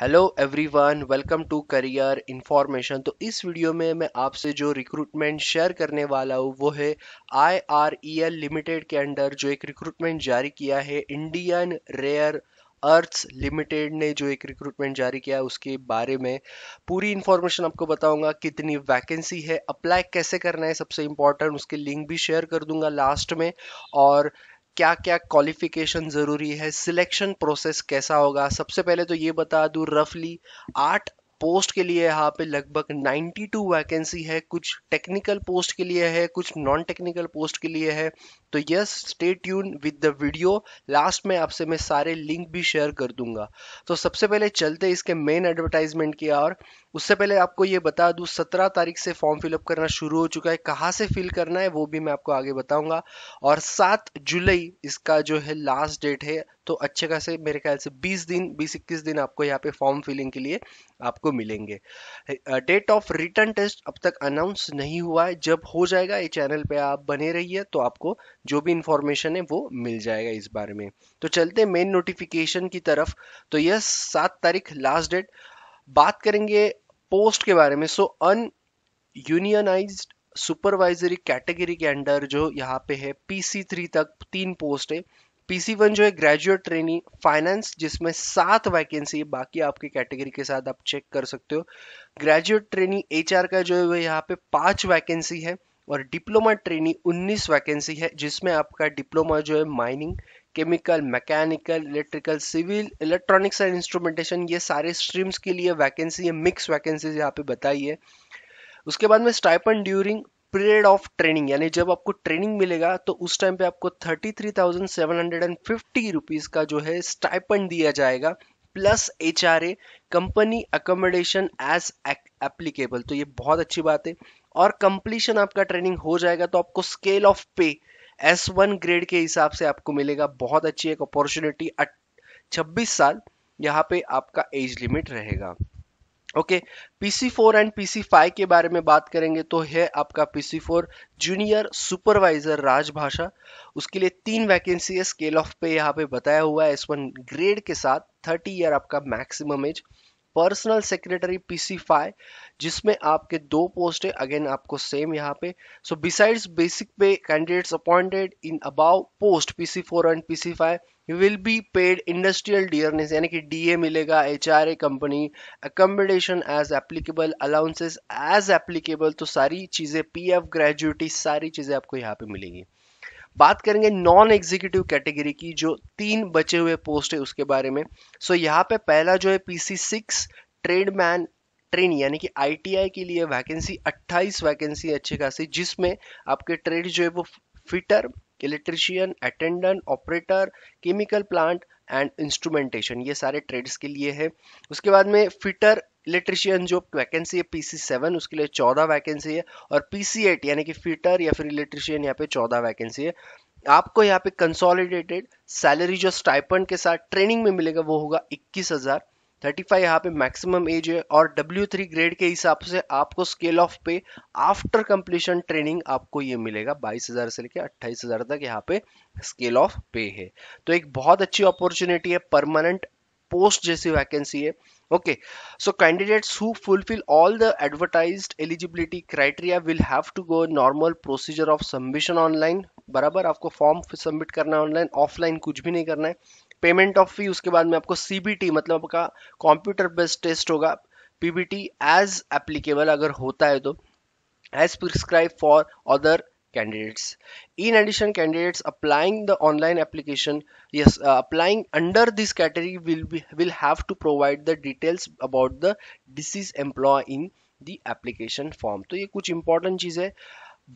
Hello everyone welcome to career information तो इस video में मैं आपसे जो रिक्रूटमेंट शेयर करने वाला हूँ वो है आईआरईएल लिमिटेड e के अंडर जो एक रिक्रूटमेंट जारी किया है इंडियन रेयर अर्थ्स लिमिटेड ने जो एक रिक्रूटमेंट जारी किया है उसके बारे में पूरी इन्फॉर्मेशन आपको बताऊंगा कितनी वैकेंसी है अप्लाई कैसे करना है सबसे इम्पॉर्टेंट उसके लिंक भी शेयर कर दूंगा लास्ट में और क्या क्या क्वालिफिकेशन ज़रूरी है सिलेक्शन प्रोसेस कैसा होगा सबसे पहले तो ये बता दू रफली आठ पोस्ट के लिए यहाँ पे लगभग 92 वैकेंसी है कुछ टेक्निकल पोस्ट के लिए है कुछ नॉन टेक्निकल पोस्ट के लिए है तो yes stay tune with the video last में आपसे मैं सारे लिंक भी शेयर कर दूंगा तो सबसे पहले चलते इसके मेन एडवर्टाइजमेंट की और उससे पहले आपको ये बता दूँ सत्रह तारीख से फॉर्म फिलअप करना शुरू हो चुका है कहाँ से फिल करना है वो भी मैं आपको आगे बताऊंगा और सात जुलाई इसका जो है लास्ट डेट है तो अच्छे खासे मेरे ख्याल से 20 दिन 20-21 दिन आपको यहाँ पे फॉर्म फिलिंग के लिए आपको मिलेंगे डेट ऑफ रिटर्न टेस्ट अब तक अनाउंस नहीं हुआ है जब हो जाएगा ये चैनल पे आप बने रहिए तो आपको जो भी इंफॉर्मेशन है वो मिल जाएगा इस बारे में तो चलते मेन नोटिफिकेशन की तरफ तो यस सात तारीख लास्ट डेट बात करेंगे पोस्ट के बारे में so ununionised supervisory category के अंडर जो यहाँ पे है पीसी थ्री तक तीन पोस्ट है पीसी वन जो है ग्रेजुएट ट्रेनिंग फाइनेंस जिसमें सात वैकेंसी है बाकी आपके कैटेगरी के साथ आप चेक कर सकते हो ग्रेजुएट ट्रेनिंग एच का जो है वह यहाँ पे पांच वैकेंसी है और डिप्लोमा ट्रेनिंग 19 वैकेंसी है जिसमें आपका डिप्लोमा जो है mining chemical mechanical electrical civil electronics and instrumentation ये सारे स्ट्रीम्स के लिए वैकेंसी है मिक्स वैकेंसीज यहाँ पे बताई है उसके बाद में stipend during period of training यानी जब आपको ट्रेनिंग मिलेगा तो उस टाइम पे आपको thirty three thousand seven hundred and fifty rupees का जो है स्टाइपन दिया जाएगा plus H R A company accommodation as applicable तो ये बहुत अच्छी बात है और कंप्लीशन आपका ट्रेनिंग हो जाएगा तो आपको scale of pay S one grade के हिसाब से आपको मिलेगा बहुत अच्छी एक अपॉर्चुनिटी छब्बीस साल यहाँ पे आपका एज लिमिट रहेगा okay PC four and PC five के बारे में बात करेंगे तो है आपका पीसी फोर जूनियर सुपरवाइजर राजभाषा उसके लिए तीन वैकेंसी है स्केल ऑफ पे यहाँ पे बताया हुआ है एस वन ग्रेड के साथ थर्टी ईयर आपका maximum age personal secretary PC five जिसमें आपके दो पोस्ट है अगेन आपको सेम यहाँ पे so besides basic pay candidates appointed in above post PC four and PC five will be paid industrial dearness यानी कि डीए मिलेगा H R A company accommodation as applicable allowances as applicable तो सारी चीज़ें P F gratuity सारी चीज़ें आपको यहाँ पे मिलेंगी बात करेंगे नॉन एग्जीक्यूटिव कैटेगरी की जो तीन बचे हुए पोस्ट है उसके बारे में सो so, यहाँ पे पहला जो है पीसी सिक्स ट्रेडमैन ट्रेन यानी कि आईटीआई के लिए वैकेंसी 28 वैकेंसी अच्छी खासी जिसमें आपके ट्रेड जो है वो fitter electrician attendant operator chemical plant and instrumentation ये सारे ट्रेड्स के लिए है उसके बाद में फिटर इलेक्ट्रिशियन जो वैकेंसी है पीसी सेवन उसके लिए चौदह वैकेंसी है और पीसी एट यानी कि फिटर या फिर इलेक्ट्रिशियन यहाँ पे चौदह वैकेंसी है आपको यहाँ पे कंसोलिडेटेड सैलरी जो स्टाइपन के साथ ट्रेनिंग में मिलेगा वो होगा इक्कीस हजार थर्टी फाइव यहाँ पे मैक्सिमम एज है और डब्ल्यू थ्री ग्रेड के हिसाब से आपको scale of pay after completion training आपको ये मिलेगा बाईस हजार से लेके 28,000 हजार तक यहाँ पे स्केल ऑफ पे है तो एक बहुत अच्छी अपॉर्चुनिटी है परमानेंट पोस्ट जैसी वैकेंसी है okay so candidate who fulfil all the advertise eligibility criteria will have to go normal procedure of submission online बराबर आपको फॉर्म सबमिट करना है ऑनलाइन ऑफलाइन कुछ भी नहीं करना है पेमेंट ऑफ फी उसके बाद में आपको सीबीटी मतलब आपका कंप्यूटर बेस्ड टेस्ट होगा पीबीटी एज एप्लीकेबल अगर होता है तो as prescribe for other candidates in addition candidates applying the online application yes applying under this category will will have to provide the details about the disease employ in the application form तो ये कुछ important चीज है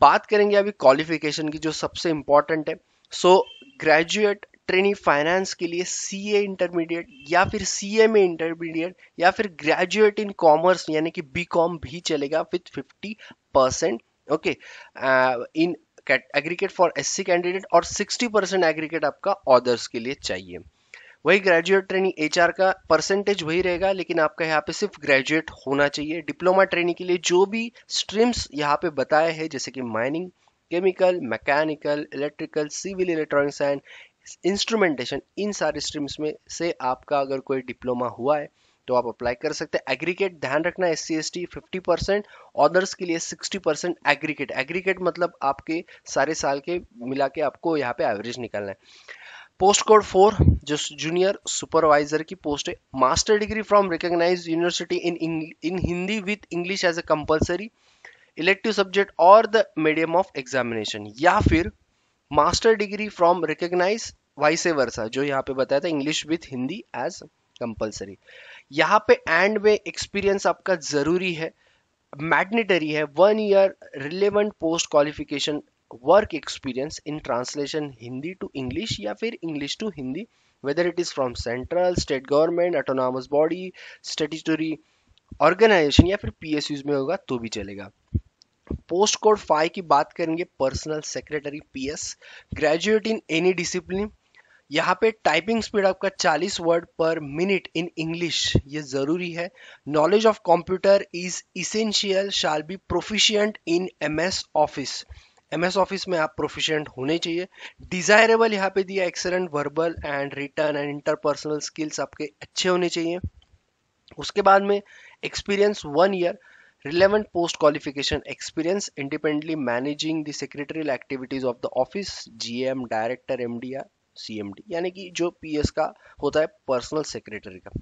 बात करेंगे अभी qualification की जो सबसे इंपॉर्टेंट है सो ग्रेजुएट ट्रेनिंग फाइनेंस के लिए सी ए इंटरमीडिएट या फिर सी एम ए इंटरमीडिएट या फिर ग्रेजुएट इन कॉमर्स यानी कि बी कॉम भी चलेगा with fifty percent okay in aggregate for S candidate और सिक्सटी परसेंट एग्रीकेट आपका ऑदर्स के लिए चाहिए वही ग्रेजुएट ट्रेनिंग एच का परसेंटेज वही रहेगा लेकिन आपका यहाँ पे सिर्फ ग्रेजुएट होना चाहिए डिप्लोमा ट्रेनिंग के लिए जो भी स्ट्रीम्स यहाँ पे बताए हैं जैसे कि mining chemical mechanical electrical civil electronics and instrumentation इन सारे स्ट्रीम्स में से आपका अगर कोई डिप्लोमा हुआ है तो आप अप्लाई कर सकते हैं एग्रीगेट ध्यान रखना S C S T fifty percent others के लिए सिक्सटी परसेंट एग्रीगेट एग्रीगेट मतलब आपके सारे साल के मिला के आपको यहाँ पे एवरेज निकालना है पोस्ट कोड फोर जो जूनियर सुपरवाइजर की पोस्ट है master degree from recognise university in in Hindi with English as a compulsory elective subject और द मीडियम ऑफ एग्जामिनेशन या फिर master degree from recognise vice versa जो यहाँ पे बताया था English with Hindi as compulsory यहाँ पे एंड में एक्सपीरियंस आपका जरूरी है मैग्नेटरी है one year relevant post qualification work experience in translation Hindi to English या फिर English to Hindi whether it is from central state government autonomous body statutory organisation या फिर पी में होगा तो भी चलेगा पोस्ट कोड फाइव की बात करेंगे personal secretary PS graduate in any discipline यहाँ पे टाइपिंग स्पीड आपका 40 वर्ड पर मिनट इन इंग्लिश ये ज़रूरी है knowledge of computer is essential shall be proficient in MS office MS office में आप प्रोफिशियंट होने चाहिए डिज़ायरेबल यहाँ पे दिया excellent verbal and written and interpersonal skills आपके अच्छे होने चाहिए उसके बाद में experience one year relevant post qualification experience independently managing the secretarial activities of the office gm director md या cmd यानी कि जो ps का होता है personal secretary का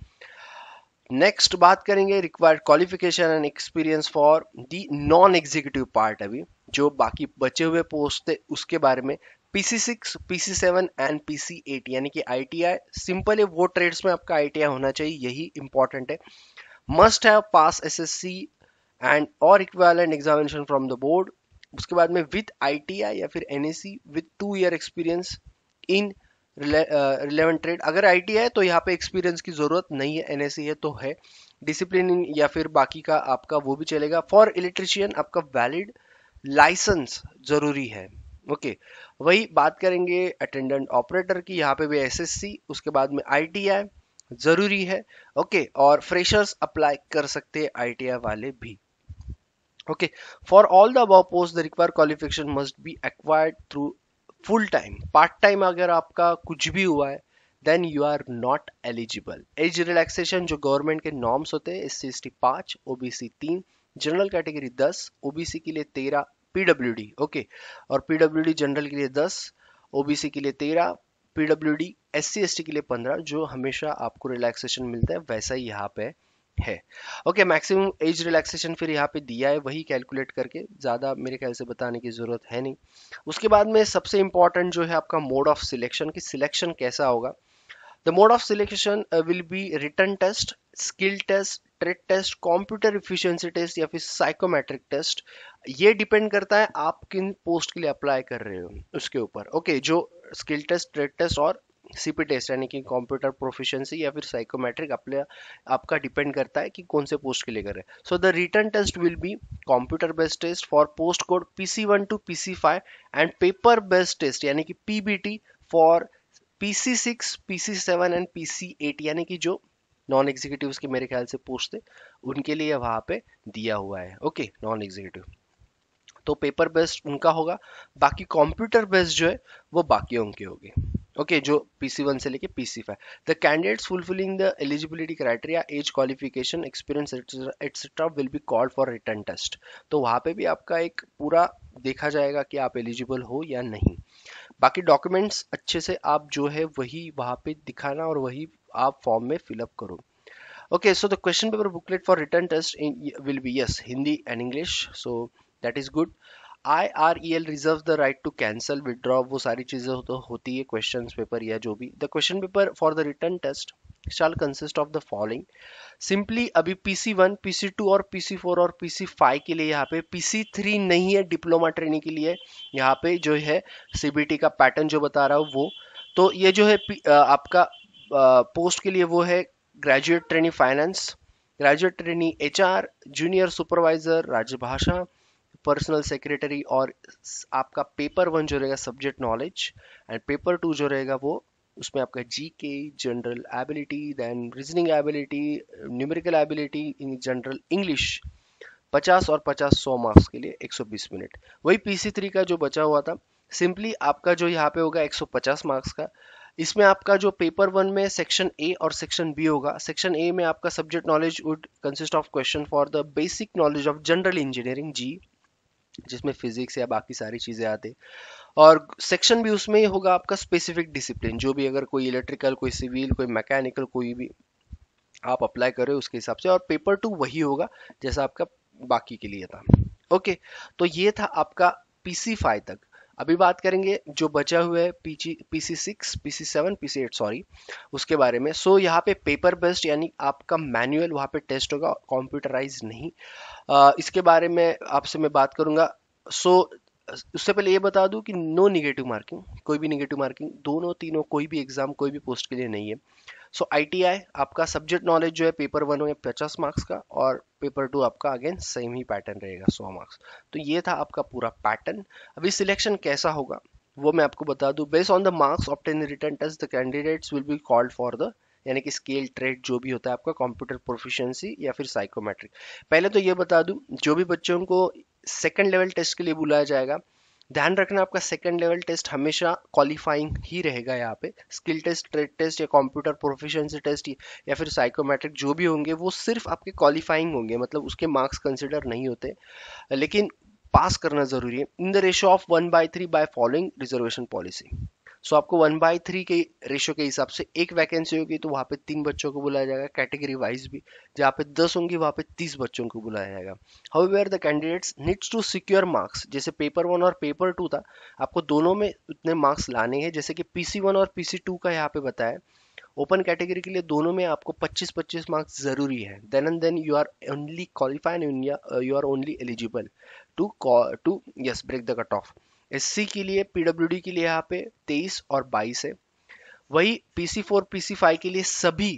नेक्स्ट बात करेंगे required qualification and experience for the non executive part अभी जो बाकी बचे हुए पोस्ट थे उसके बारे में PC six PC seven and PC eight यानी कि आईटीआई सिंपल है वो ट्रेड्स में आपका आईटीआई होना चाहिए यही इंपॉर्टेंट है must have pass SSC and और equivalent examination from the board उसके बाद में विथ आई या फिर N S C with two year experience in relevant trade अगर टी है तो यहाँ पे एक्सपीरियंस की ज़रूरत नहीं है एनएससी है तो है डिसिप्लिन या फिर बाकी का आपका वो भी चलेगा फॉर इलेक्ट्रिशियन आपका वैलिड लाइसेंस ज़रूरी है ओके okay. वही बात करेंगे अटेंडेंट ऑपरेटर की यहाँ पे भी एसएससी उसके बाद में आईटीआई ज़रूरी है ओके okay. और फ्रेशर्स अप्लाई कर सकते हैं आईटीआई वाले भी okay for all the above posts the required qualification must be acquired through full time part time अगर आपका कुछ भी हुआ है then you are not eligible age relaxation जो गवर्नमेंट के नॉर्म्स होते हैं एस सी एस टी पाँच ओबीसी तीन जनरल कैटेगरी दस ओबीसी के लिए तेरह पीडब्ल्यू डी ओके और पीडब्ल्यू डी जनरल के लिए दस ओबीसी के लिए तेरह PW D S C S T के लिए पंद्रह जो हमेशा आपको रिलैक्सेशन मिलता है वैसा ही यहाँ पे है है ओके मैक्सिमम एज रिलैक्सेशन फिर यहाँ पे दिया है वही कैलकुलेट करके ज़्यादा मेरे ख्याल से बताने की ज़रूरत है नहीं उसके बाद में सबसे इंपॉर्टेंट जो है आपका मोड ऑफ सिलेक्शन कि सिलेक्शन कैसा होगा the mode of selection will be written test skill test trade test computer efficiency test या फिर साइकोमेट्रिक टेस्ट ये डिपेंड करता है आप किन पोस्ट के लिए अप्लाई कर रहे हो उसके ऊपर ओके okay, जो स्किल टेस्ट ट्रेड टेस्ट और सीपी टेस्ट यानी कि कंप्यूटर प्रोफिशिएंसी या फिर साइकोमेट्रिक अपने आपका डिपेंड करता है कि कौन से पोस्ट के लिए कर रहे हैं so the written test will be computer based test for post code PC one two PC five and paper based test यानी कि PBT for PC six PC seven and PC eight यानी कि जो नॉन एग्जीक्यूटिव के मेरे ख्याल से post थे उनके लिए वहाँ पे दिया हुआ है ओके नॉन एग्जीक्यूटिव तो पेपर बेस्ड उनका होगा बाकी कंप्यूटर बेस्ड जो है वो बाकियों के होगी ओके okay, जो पीसी वन से लेके PC five the candidates fulfilling the eligibility criteria as qualification experience etcetera will be called for written test तो वहाँ पे भी आपका एक पूरा देखा जाएगा कि आप एलिजिबल हो या नहीं बाकी डॉक्यूमेंट्स अच्छे से आप जो है वही वहाँ पे दिखाना और वही आप फॉर्म में फिलअप करो okay so the question paper booklet for written test in, will be yes hindi and english so that is good I R E L reserve the right to cancel withdraw वो सारी चीज़ें तो होती है question paper या जो भी the question paper for the written test shall consist of the following simply अभी PC1, PC2 और PC4 और PC5 के लिए यहाँ पे PC3 नहीं है डिप्लोमा ट्रेनिंग के लिए यहाँ पे जो है CBT का पैटर्न जो बता रहा हूँ वो तो ये जो है आपका पोस्ट के लिए वो है graduate training finance graduate training H R junior supervisor Rajbhasha personal secretary और आपका पेपर वन जो रहेगा subject knowledge and paper two जो रहेगा वो उसमें आपका G K general ability then reasoning ability numerical ability in general English 50 और 50 100 मार्क्स के लिए 120 मिनट वही पी सी थ्री का जो बचा हुआ था सिंपली आपका जो यहाँ पे होगा 150 मार्क्स का इसमें आपका जो पेपर वन में सेक्शन ए और सेक्शन बी होगा सेक्शन ए में आपका subject knowledge would consist of question for the basic knowledge of general engineering जी जिसमें फिजिक्स या बाकी सारी चीज़ें आते और सेक्शन भी उसमें ही होगा आपका स्पेसिफिक डिसिप्लिन जो भी अगर कोई इलेक्ट्रिकल कोई सिविल कोई मैकेनिकल कोई भी आप अप्लाई करें उसके हिसाब से और पेपर टू वही होगा जैसा आपका बाकी के लिए था ओके तो ये था आपका पी सी फाइव तक अभी बात करेंगे जो बचा हुआ है PG six PC seven PC eight sorry उसके बारे में सो so, यहाँ पे पेपर बेस्ड यानी आपका मैनुअल वहाँ पे टेस्ट होगा कंप्यूटराइज नहीं आ, इसके बारे में आपसे मैं बात करूँगा सो so, उससे पहले ये बता दूं कि नो निगेटिव मार्किंग कोई भी निगेटिव मार्किंग दोनों तीनों कोई भी एग्जाम कोई भी पोस्ट के लिए नहीं है सो आई आपका सब्जेक्ट नॉलेज जो है पेपर वन में पचास मार्क्स का और पेपर टू आपका अगेन सेम ही पैटर्न रहेगा सौ मार्क्स तो ये था आपका पूरा पैटर्न अभी सिलेक्शन कैसा होगा वो मैं आपको बता दूं based on the marks obtained written test the candidates will be called for the यानी कि स्केल ट्रेड जो भी होता है आपका कंप्यूटर प्रोफिशिएंसी या फिर साइकोमेट्रिक पहले तो ये बता दूं जो भी बच्चों को सेकंड लेवल टेस्ट के लिए बुलाया जाएगा ध्यान रखना आपका सेकेंड लेवल टेस्ट हमेशा क्वालिफाइंग ही रहेगा यहाँ पे स्किल टेस्ट ट्रेड टेस्ट या कंप्यूटर प्रोफिशिएंसी टेस्ट या फिर साइकोमेट्रिक जो भी होंगे वो सिर्फ आपके क्वालिफाइंग होंगे मतलब उसके मार्क्स कंसिडर नहीं होते लेकिन पास करना जरूरी है in the ratio of one by three by following reservation policy so आपको वन बाई थ्री के रेशो के हिसाब से एक वैकेंसी होगी तो वहाँ पे तीन बच्चों को बुलाया जाएगा कैटेगरी वाइज भी जहाँ पे दस होंगी वहाँ पे तीस बच्चों को बुलाया जाएगा how where the candidates needs to secure marks जैसे पेपर वन और पेपर टू था आपको दोनों में उतने मार्क्स लाने हैं जैसे कि पी सी वन और पी सी टू का यहाँ पे बताया ओपन कैटेगरी के लिए दोनों में आपको 25-25 मार्क्स जरूरी है then and then you are only qualified you are only eligible to to yes break the cut off SC के लिए पीडब्ल्यूडी के लिए यहाँ पे 23 और 22 है वही पीसी फोर पीसी फाइव के लिए सभी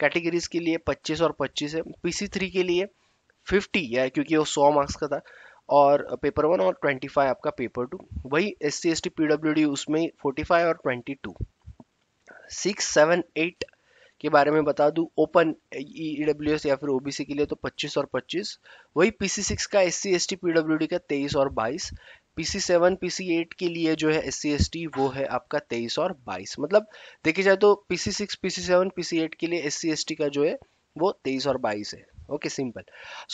कैटेगरीज के लिए 25 और 25 है पीसी थ्री के लिए 50 या क्योंकि वो 100 मार्क्स का था और पेपर वन और 25 आपका पेपर टू वही S C S T P उसमें 45 और 22 सिक्स सेवन एट के बारे में बता दूं ओपन ई डब्ल्यू एस या फिर ओबीसी के लिए तो 25 और 25 वही पीसी सिक्स का S C S T P D का 23 और 22 पीसी सेवन पीसी एट के लिए जो है एस सी वो है आपका तेईस और बाईस मतलब देखे जाए तो PC six PC seven PC eight के लिए एस सी का जो है वो तेईस और बाईस है okay simple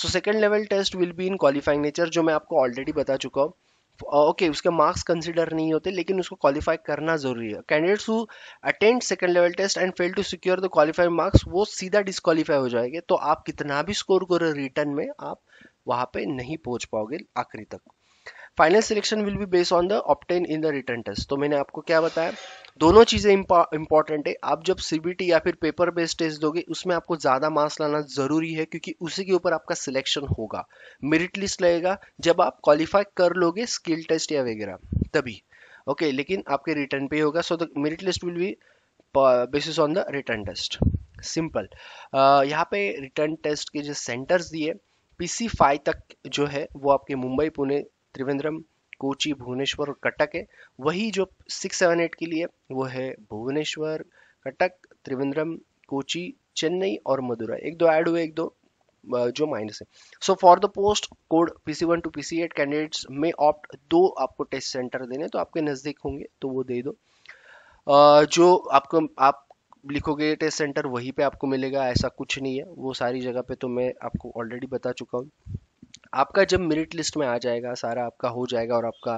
so second level test will be in qualifying nature जो मैं आपको ऑलरेडी बता चुका हूँ ओके uh, okay, उसके मार्क्स कंसिडर नहीं होते लेकिन उसको क्वालिफाई करना जरूरी है candidates who attend second level test and fail to secure the qualified marks वो सीधा डिसक्वालीफाई हो जाएंगे तो आप कितना भी स्कोर करो रिटर्न में आप वहां पे नहीं पहुंच पाओगे आखिरी तक final selection will be based on the obtained in the written test तो मैंने आपको क्या बताया दोनों चीज़ें इंपॉर्टेंट है आप जब सीबीटी या फिर पेपर बेस्ड टेस्ट दोगे उसमें आपको ज़्यादा मार्क्स लाना ज़रूरी है क्योंकि उसी के ऊपर आपका सिलेक्शन होगा मेरिट लिस्ट लगेगा जब आप क्वालिफाई कर लोगे स्किल टेस्ट या वगैरह तभी ओके okay, लेकिन आपके रिटर्न पे होगा so the merit list will be basis on the written test simple यहाँ पे रिटर्न टेस्ट के जो सेंटर्स दिए पीसी फाइव तक जो है वो आपके मुंबई पुणे त्रिवेंद्रम कोची भुवनेश्वर और कटक है वही जो सिक्स सेवन एट के लिए वो है भुवनेश्वर कटक त्रिवेंद्रम कोची चेन्नई और मदुरा एक दो ऐड हुए एक दो जो माइनस है so for the post code P C one two P C eight candidates में ऑप्ट दो आपको टेस्ट सेंटर देने तो आपके नज़दीक होंगे तो वो दे दो जो आपको आप लिखोगे टेस्ट सेंटर वहीं पे आपको मिलेगा ऐसा कुछ नहीं है वो सारी जगह पे तो मैं आपको ऑलरेडी बता चुका हूँ आपका जब मेरिट लिस्ट में आ जाएगा सारा आपका हो जाएगा और आपका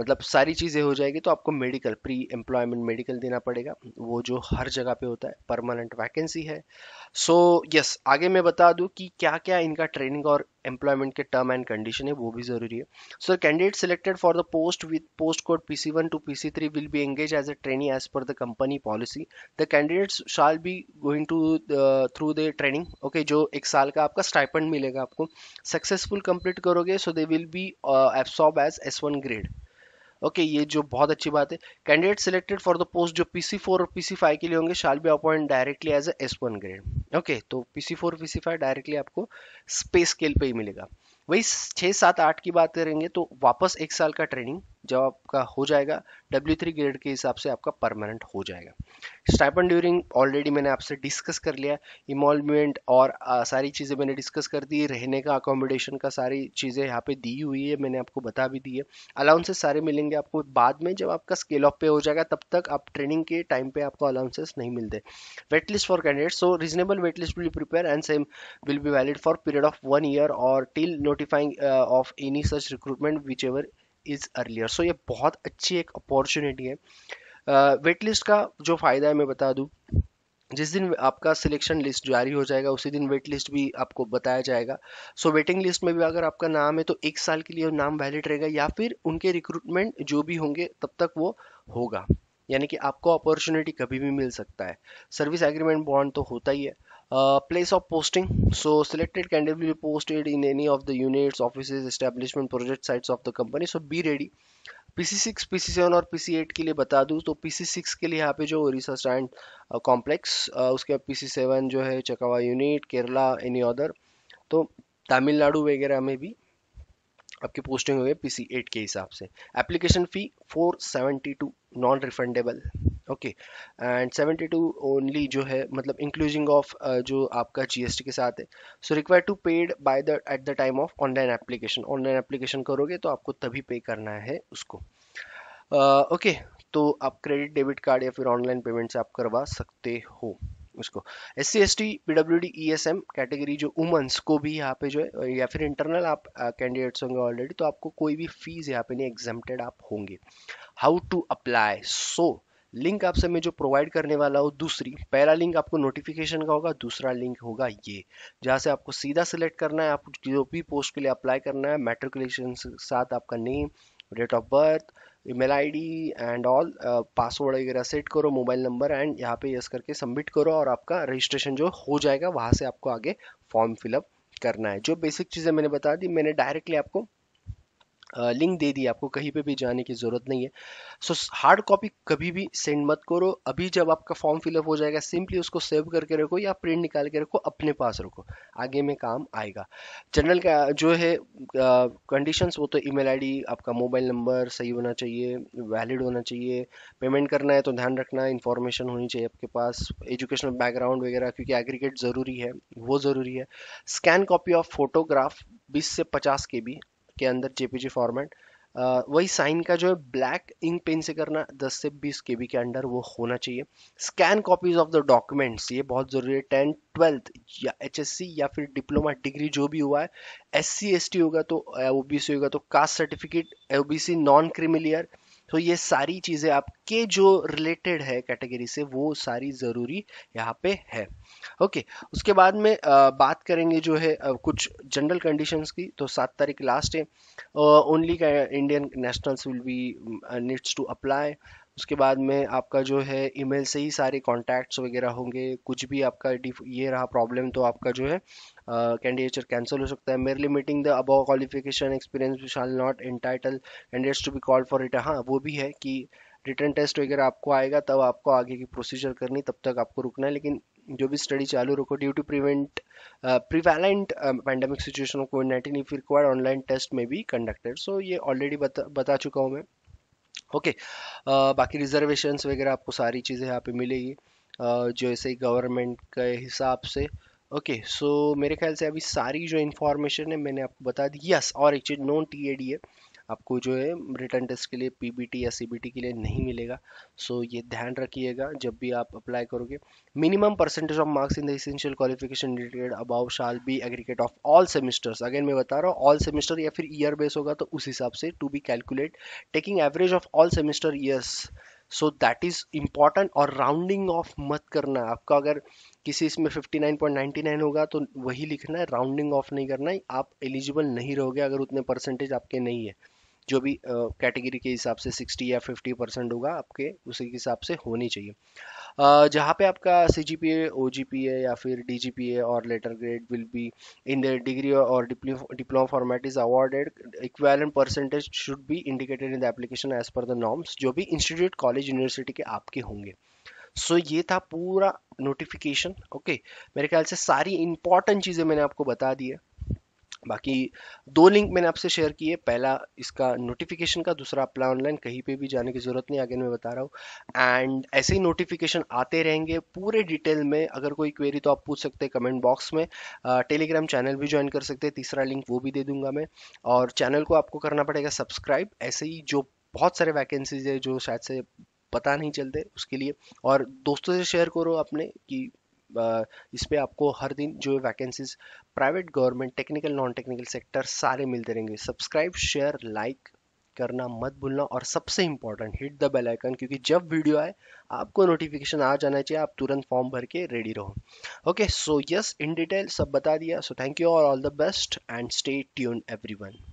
मतलब सारी चीज़ें हो जाएगी तो आपको मेडिकल प्री एम्प्लॉयमेंट मेडिकल देना पड़ेगा वो जो हर जगह पे होता है परमानेंट वैकेंसी है सो so, यस yes, आगे मैं बता दूं कि क्या क्या इनका ट्रेनिंग और एम्प्लॉयमेंट के टर्म एंड कंडीशन है वो भी जरूरी है so candidate selected for the post with post code P C one two P C three will be engage as a training as per the company policy the candidates shall be going to through the training okay जो एक साल का आपका stipend मिलेगा आपको successful complete करोगे so they will be absorb as S one grade okay ये जो बहुत अच्छी बात है candidate selected for the post जो पीसी फोर और पीसी फाइव के लिए होंगे shall be appoint directly as S one grade okay तो PC four PC five directly आपको स्पेस स्केल पे ही मिलेगा वही छः सात आठ की बात करेंगे तो वापस एक साल का ट्रेनिंग जब आपका हो जाएगा डब्ल्यू थ्री ग्रेड के हिसाब से आपका परमानेंट हो जाएगा स्टाइपन ड्यूरिंग ऑलरेडी मैंने आपसे डिस्कस कर लिया इमोलमेंट और आ, सारी चीज़ें मैंने डिस्कस कर दी रहने का अकोमोडेशन का सारी चीज़ें यहाँ पे दी हुई है मैंने आपको बता भी दी है अलाउंसेस सारे मिलेंगे आपको बाद में जब आपका स्केल ऑफ पे हो जाएगा तब तक आप ट्रेनिंग के टाइम पे आपको अलाउंसेस नहीं मिलते wait list for candidate so reasonable wait list will prepare and same will be valid for period of one year और till notifying of any such recruitment whichever is earlier so ये बहुत अच्छी एक opportunity है wait uh, list का जो फ़ायदा है मैं बता दूँ जिस दिन आपका सिलेक्शन लिस्ट जारी हो जाएगा उसी दिन वेट लिस्ट भी आपको बताया जाएगा सो वेटिंग लिस्ट में भी अगर आपका नाम है तो एक साल के लिए नाम वैलिड रहेगा या फिर उनके रिक्रूटमेंट जो भी होंगे तब तक वो होगा यानी कि आपको अपॉर्चुनिटी कभी भी मिल सकता है सर्विस एग्रीमेंट बॉन्ड तो होता ही है place of posting so selected candidate will be posted in any of the units offices establishment project sites of the company so be ready PC6, PC7 और PC8 के लिए बता दूँ तो PC6 के लिए यहाँ पे जो ओरिसा स्टैंड कॉम्प्लेक्स उसके बाद PC7 जो है चकावा यूनिट केरला एनी अदर तो तमिलनाडु वगैरह में भी आपकी पोस्टिंग हो गई PC8 के हिसाब से application fee 472 non refundable okay and 72 only जो है मतलब इंक्लूजिंग ऑफ uh, जो आपका जीएसटी के साथ है so require to paid by the at the time of online application online application करोगे तो आपको तभी पे करना है उसको ओके uh, okay, तो आप क्रेडिट डेबिट कार्ड या फिर ऑनलाइन पेमेंट से आप करवा सकते हो उसको S C S T P W D E S M category जो वुमन्स को भी यहाँ पे जो है uh, या फिर इंटरनल आप कैंडिडेट्स uh, होंगे ऑलरेडी तो आपको कोई भी फीस यहाँ पे नहीं एग्जेप्टेड आप होंगे how to apply so link आपसे मैं जो प्रोवाइड करने वाला हूँ दूसरी पहला लिंक आपको नोटिफिकेशन का होगा दूसरा लिंक होगा ये जहाँ से आपको सीधा सिलेक्ट करना है आप जो भी पोस्ट के लिए अप्लाई करना है मेट्रिकुलेशन के साथ आपका name date of birth email ID and all password वगैरह सेट करो मोबाइल नंबर एंड यहाँ पे यस करके सबमिट करो और आपका रजिस्ट्रेशन जो हो जाएगा वहाँ से आपको आगे फॉर्म फिलअप करना है जो बेसिक चीज़ें मैंने बता दी मैंने डायरेक्टली आपको लिंक दे दी आपको कहीं पे भी जाने की ज़रूरत नहीं है सो हार्ड कॉपी कभी भी सेंड मत करो अभी जब आपका फॉर्म फिलअप हो जाएगा सिंपली उसको सेव करके रखो या प्रिंट निकाल के रखो अपने पास रखो आगे में काम आएगा जनरल का जो है कंडीशंस uh, वो तो ईमेल आईडी आपका मोबाइल नंबर सही होना चाहिए वैलिड होना चाहिए पेमेंट करना है तो ध्यान रखना इन्फॉर्मेशन होनी चाहिए आपके पास एजुकेशनल बैकग्राउंड वगैरह क्योंकि एग्रीगेट ज़रूरी है वो ज़रूरी है स्कैन कॉपी ऑफ फोटोग्राफ 20 से 50 के बी के अंदर जेपीजी फॉर्मेट वही साइन का जो है ब्लैक इंक पेन से करना 10 से 20 के के अंडर वो होना चाहिए scan copies of the documents ये बहुत ज़रूरी है टेंथ ट्वेल्थ या एच या फिर डिप्लोमा डिग्री जो भी हुआ है एस सी होगा तो ओ होगा तो caste certificate or non creamy layer तो ये सारी चीज़ें आपके जो रिलेटेड है कैटेगरी से वो सारी ज़रूरी यहाँ पे है ओके उसके बाद में आ, बात करेंगे जो है आ, कुछ जनरल कंडीशंस की तो सात तारीख लास्ट है only Indian nationals will be needs to apply उसके बाद में आपका जो है ईमेल से ही सारे कॉन्टैक्ट्स वगैरह होंगे कुछ भी आपका ये रहा प्रॉब्लम तो आपका जो है कैंडिडेचर uh, कैंसिल हो सकता है merely meeting the above qualification experience shall not entitle candidates to be call for written हाँ वो भी है कि रिटर्न टेस्ट वगैरह आपको आएगा तब आपको आगे की प्रोसीजर करनी तब तक आपको रुकना है लेकिन जो भी स्टडी चालू रखो due to prevent prevalent pandemic situation COVID nineteen if required online test में भी कंडक्टेड सो ये ऑलरेडी बता, बता चुका हूँ मैं ओके okay. uh, बाकी रिजर्वेशंस वगैरह आपको सारी चीज़ें यहाँ पे मिलेगी uh, जैसे गवर्नमेंट के हिसाब से ओके okay, सो so मेरे ख्याल से अभी सारी जो इन्फॉर्मेशन है मैंने आपको बता दी यस और एक चीज़ नॉन टी ए डी है आपको जो है रिटर्न टेस्ट के लिए पीबीटी या सीबीटी के लिए नहीं मिलेगा सो so, ये ध्यान रखिएगा जब भी आप अप्लाई करोगे minimum percentage of marks in the essential qualification related above shall be aggregate of all semesters again मैं बता रहा हूँ ऑल सेमिस्टर या फिर ईयर बेस होगा तो उस हिसाब से to be calculate taking average of all semester years so that is important और राउंडिंग ऑफ मत करना आपका अगर किसी इसमें 59.99 होगा तो वही लिखना है राउंडिंग ऑफ नहीं करना है आप एलिजिबल नहीं रहोगे अगर उतने परसेंटेज आपके नहीं है जो भी कैटेगरी के हिसाब से 60 या 50 परसेंट होगा आपके उसी के हिसाब से होनी चाहिए जहाँ पे आपका सी जी पी ए ओ जी पी ए या फिर डी जी पी ए और letter grade will be in the degree और diploma format is awarded equivalent percentage should be indicated in the application as per the norms जो भी इंस्टीट्यूट कॉलेज यूनिवर्सिटी के आपके होंगे सो so, ये था पूरा नोटिफिकेशन ओके okay. मेरे ख्याल से सारी इंपॉर्टेंट चीज़ें मैंने आपको बता दी है बाकी दो लिंक मैंने आपसे शेयर किए पहला इसका नोटिफिकेशन का दूसरा अप्लाई ऑनलाइन कहीं पे भी जाने की ज़रूरत नहीं आगे मैं बता रहा हूँ एंड ऐसे ही नोटिफिकेशन आते रहेंगे पूरे डिटेल में अगर कोई क्वेरी तो आप पूछ सकते हैं कमेंट बॉक्स में टेलीग्राम चैनल भी ज्वाइन कर सकते हैं तीसरा लिंक वो भी दे दूंगा मैं और चैनल को आपको करना पड़ेगा सब्सक्राइब ऐसे ही जो बहुत सारे वैकेंसीज है जो शायद से पता नहीं चलते उसके लिए और दोस्तों से शेयर करो अपने कि इस पर आपको हर दिन जो vacancies private government technical non technical sector सारे मिलते रहेंगे सब्सक्राइब शेयर लाइक करना मत भूलना और सबसे important hit the bell icon क्योंकि जब वीडियो आए आपको नोटिफिकेशन आ जाना चाहिए आप तुरंत फॉर्म भर के रेडी रहो okay so yes in detail सब बता दिया सो थैंक यू और all the best and stay tune everyone